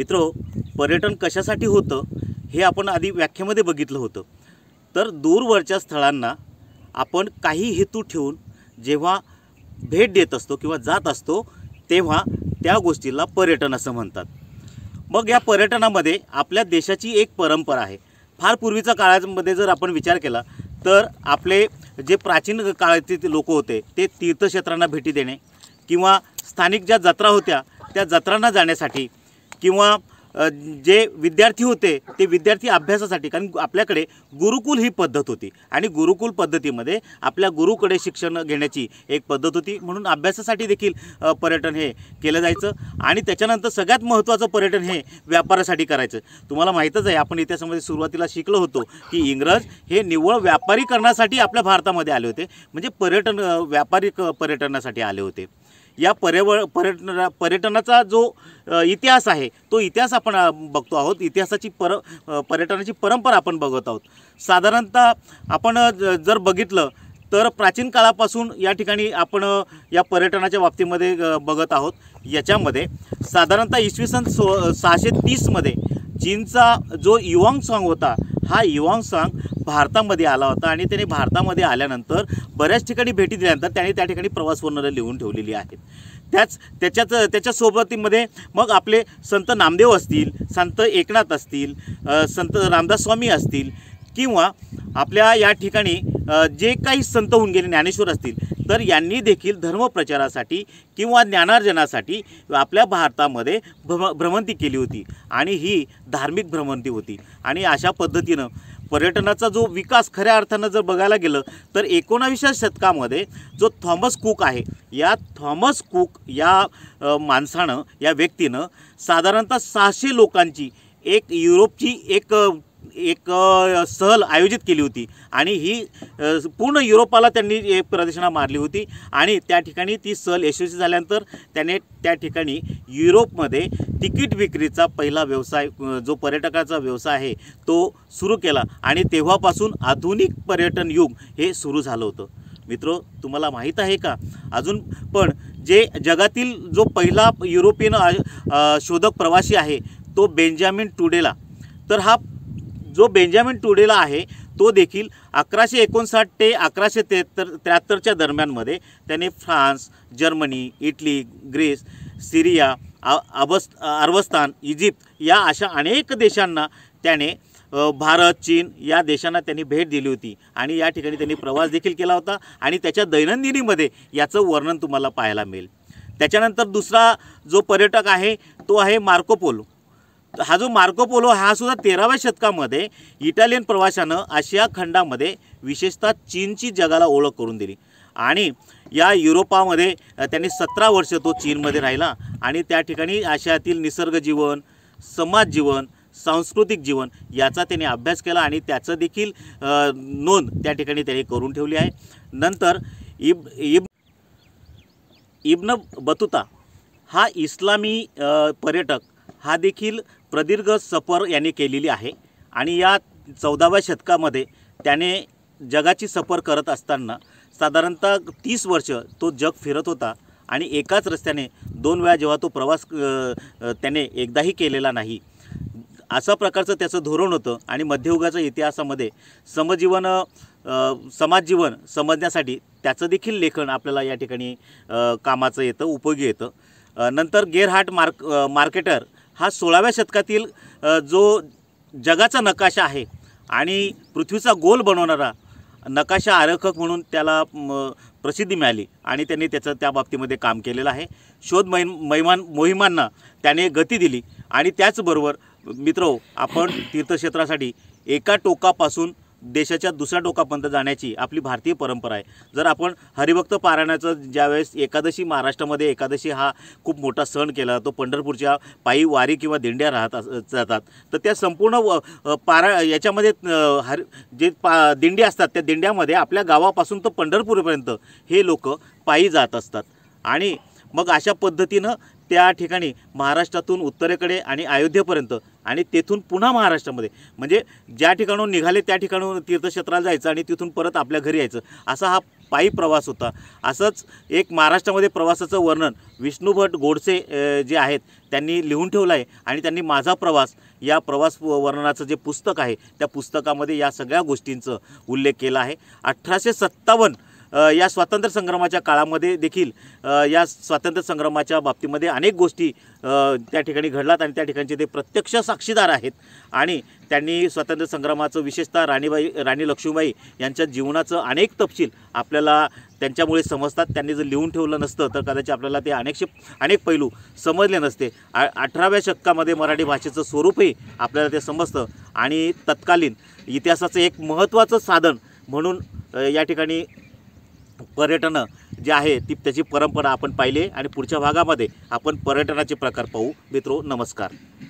मित्रो पर्यटन कशासाठी होतं हे आपण आधी व्याख्यामध्ये बघितलं होतं तर दूरवरच्या स्थळांना आपण काही हेतू ठेवून जेव्हा भेट देत असतो किंवा जात असतो तेव्हा त्या गोष्टीला पर्यटन असं म्हणतात मग या पर्यटनामध्ये आपल्या देशाची एक परंपरा आहे फार पूर्वीच्या काळामध्ये जर आपण विचार केला तर आपले जे प्राचीन काळातील लोक होते ते तीर्थक्षेत्रांना भेटी देणे किंवा स्थानिक ज्या जत्रा होत्या त्या जत्रांना जाण्यासाठी किंवा जे विद्यार्थी होते ते विद्यार्थी अभ्यासासाठी कारण आपल्याकडे गुरुकुल ही पद्धत होती आणि गुरुकुल पद्धतीमध्ये आपल्या गुरुकडे शिक्षण घेण्याची एक पद्धत होती म्हणून अभ्यासासाठी देखील पर्यटन हे केलं जायचं आणि त्याच्यानंतर सगळ्यात महत्त्वाचं पर्यटन हे व्यापारासाठी करायचं तुम्हाला माहीतच आहे आपण इतिहासामध्ये सुरुवातीला शिकलो होतो की इंग्रज हे निव्वळ व्यापारीकरणासाठी आपल्या भारतामध्ये आले होते म्हणजे पर्यटन व्यापारी पर्यटनासाठी आले होते या पर्यव पर्यटना पर्यटनाचा जो इतिहास आहे तो इतिहास आपण बघतो आहोत इतिहासाची पर पर्यटनाची परंपरा आपण बघत आहोत साधारणतः आपण जर बघितलं तर प्राचीन काळापासून या ठिकाणी आपण या पर्यटनाच्या बाबतीमध्ये बघत आहोत याच्यामध्ये साधारणतः इसवी सन सो सहाशे तीसमध्ये चीनचा जो युवांग सॉंग होता हा युवांग सॉंग भारतामध्ये आला होता आणि त्याने भारतामध्ये आल्यानंतर बऱ्याच ठिकाणी भेटी दिल्यानंतर त्याने त्या ठिकाणी प्रवास वर्णनं लिहून ठेवलेली आहेत त्याच त्याच्यात त्याच्यासोबतीमध्ये मग आपले संत नामदेव असतील संत एकनाथ असतील संत रामदास स्वामी असतील किंवा आपल्या या ठिकाणी जे काही संत होऊन गेले ज्ञानेश्वर असतील तर यांनी देखील धर्मप्रचारासाठी किंवा ज्ञानार्जनासाठी आपल्या भारतामध्ये भ्रम भ्रमंती केली होती आणि ही धार्मिक भ्रमंती होती आणि अशा पद्धतीनं पर्यटनाचा जो विकास खऱ्या अर्थानं जर बघायला गेलं तर एकोणावीसशे शतकामध्ये जो थॉमस कुक आहे या थॉमस कुक या माणसानं या व्यक्तीनं साधारणतः सहाशे लोकांची एक युरोपची एक एक सहल आयोजित केली होती आणि ही पूर्ण युरोपाला त्यांनी एक प्रदर्शना मारली होती आणि त्या ठिकाणी ती सहल यशस्वी झाल्यानंतर त्याने त्या ठिकाणी युरोपमध्ये तिकीट विक्रीचा पहिला व्यवसाय जो पर्यटकाचा व्यवसाय आहे तो सुरू केला आणि तेव्हापासून आधुनिक पर्यटन युग हे सुरू झालं होतं मित्रो तुम्हाला माहीत आहे का अजून पण जे जगातील जो पहिला युरोपियन शोधक प्रवासी आहे तो बेंजामिन टुडेला तर हा जो बेंजामिन टुडेला आहे तो देखील अकराशे एकोणसाठ ते अकराशे त्र्याहत्तर त्र्याहत्तरच्या दरम्यानमध्ये त्याने France Germany Italy Greece Syria आ अरबस्तान इजिप्त या अशा अनेक देशांना त्याने भारत चीन या देशांना त्यांनी भेट दिली होती आणि या ठिकाणी त्यांनी प्रवास देखील केला होता आणि त्याच्या दैनंदिनीमध्ये याचं वर्णन तुम्हाला पाहायला मिळेल त्याच्यानंतर दुसरा जो पर्यटक आहे तो आहे मार्कोपोलो हा जो मार्को पोलो हा सुद्धा तेराव्या शतकामध्ये इटालियन प्रवाशानं आशिया खंडामध्ये विशेषतः चीनची जगाला ओळख करून दिली आणि या युरोपामध्ये त्यांनी सतरा वर्ष तो चीनमध्ये राहिला आणि त्या ठिकाणी आशियातील निसर्ग जीवन समाज जीवन सांस्कृतिक जीवन याचा त्यांनी अभ्यास केला आणि त्याचं देखील नोंद त्या ठिकाणी त्यांनी करून ठेवली आहे नंतर इब इब इब्न बतुता हा इस्लामी पर्यटक हा देखील प्रदीर्घ सफर याने केलेली आहे आणि या चौदाव्या शतकामध्ये त्याने जगाची सफर करत असताना साधारणतः तीस वर्ष तो जग फिरत होता आणि एकाच रस्त्याने दोन वेळा जेव्हा तो प्रवास त्याने एकदाही केलेला नाही असा प्रकारचं त्याचं धोरण होतं आणि मध्ययुगाच्या इतिहासामध्ये समजीवन समाजजीवन समजण्यासाठी त्याचं देखील लेखन आपल्याला या ठिकाणी कामाचं येतं उपयोगी येतं नंतर गेरहाट मार्क मार्केटर हा सोळाव्या शतकातील जो जगाचा नकाशा आहे आणि पृथ्वीचा गोल बनवणारा नकाशा आरखक म्हणून त्याला प्रसिद्धी मिळाली आणि त्यांनी त्याचं त्या बाबतीमध्ये काम केलेलं आहे शोध मै महिमान मोहिमांना त्याने गती दिली आणि त्याचबरोबर मित्रो आपण तीर्थक्षेत्रासाठी एका टोकापासून देशाच्या दुसऱ्या टोकापर्यंत जाण्याची आपली भारतीय परंपरा आहे जर आपण हरिभक्त पारायणाचं ज्यावेळेस एकादशी महाराष्ट्रामध्ये एकादशी हा खूप मोठा सण केला जातो पंढरपूरच्या पायी वारी किंवा दिंड्या राहत जातात तर त्या संपूर्ण पारा याच्यामध्ये हर जे पा दिंडे असतात त्या दिंड्यामध्ये आपल्या गावापासून तर पंढरपूरपर्यंत हे लोक पायी जात असतात आणि मग अशा पद्धतीनं त्या ठिकाणी महाराष्ट्रातून उत्तरेकडे आणि अयोध्येपर्यंत आणि तेथून पुन्हा महाराष्ट्रामध्ये म्हणजे ज्या ठिकाणून निघाले त्या ठिकाणून तीर्थक्षेत्राला जायचं आणि तिथून परत आपल्या घरी यायचं असा हा पायी प्रवास होता असंच एक महाराष्ट्रामध्ये प्रवासाचं वर्णन विष्णुभट गोडसे जे आहेत त्यांनी लिहून ठेवलं आहे आणि त्यांनी माझा प्रवास या प्रवास वर्णनाचं जे पुस्तक आहे त्या पुस्तकामध्ये या सगळ्या गोष्टींचं उल्लेख केला आहे अठराशे सत्तावन्न या स्वातंत्र्य संग्रामाच्या काळामध्ये देखील या स्वातंत्र्य संग्रामाच्या बाबतीमध्ये अनेक गोष्टी त्या ठिकाणी घडलात आणि त्या ठिकाणचे ते प्रत्यक्ष साक्षीदार आहेत आणि त्यांनी स्वातंत्र्य संग्रामाचं विशेषतः राणीबाई राणी लक्ष्मीबाई यांच्या जीवनाचं अनेक तपशील आपल्याला त्यांच्यामुळे समजतात त्यांनी जर लिहून ठेवलं नसतं तर कदाचित आपल्याला ते अनेकशे अनेक पैलू समजले नसते आ अठराव्या शतकामध्ये मराठी भाषेचं स्वरूपही आपल्याला ते समजतं आणि तत्कालीन इतिहासाचं एक महत्त्वाचं साधन म्हणून या ठिकाणी पर्यटनं जे आहे ती त्याची परंपरा आपण पाहिली आणि पुढच्या भागामध्ये आपण पर्यटनाचे प्रकार पाहू मित्रो नमस्कार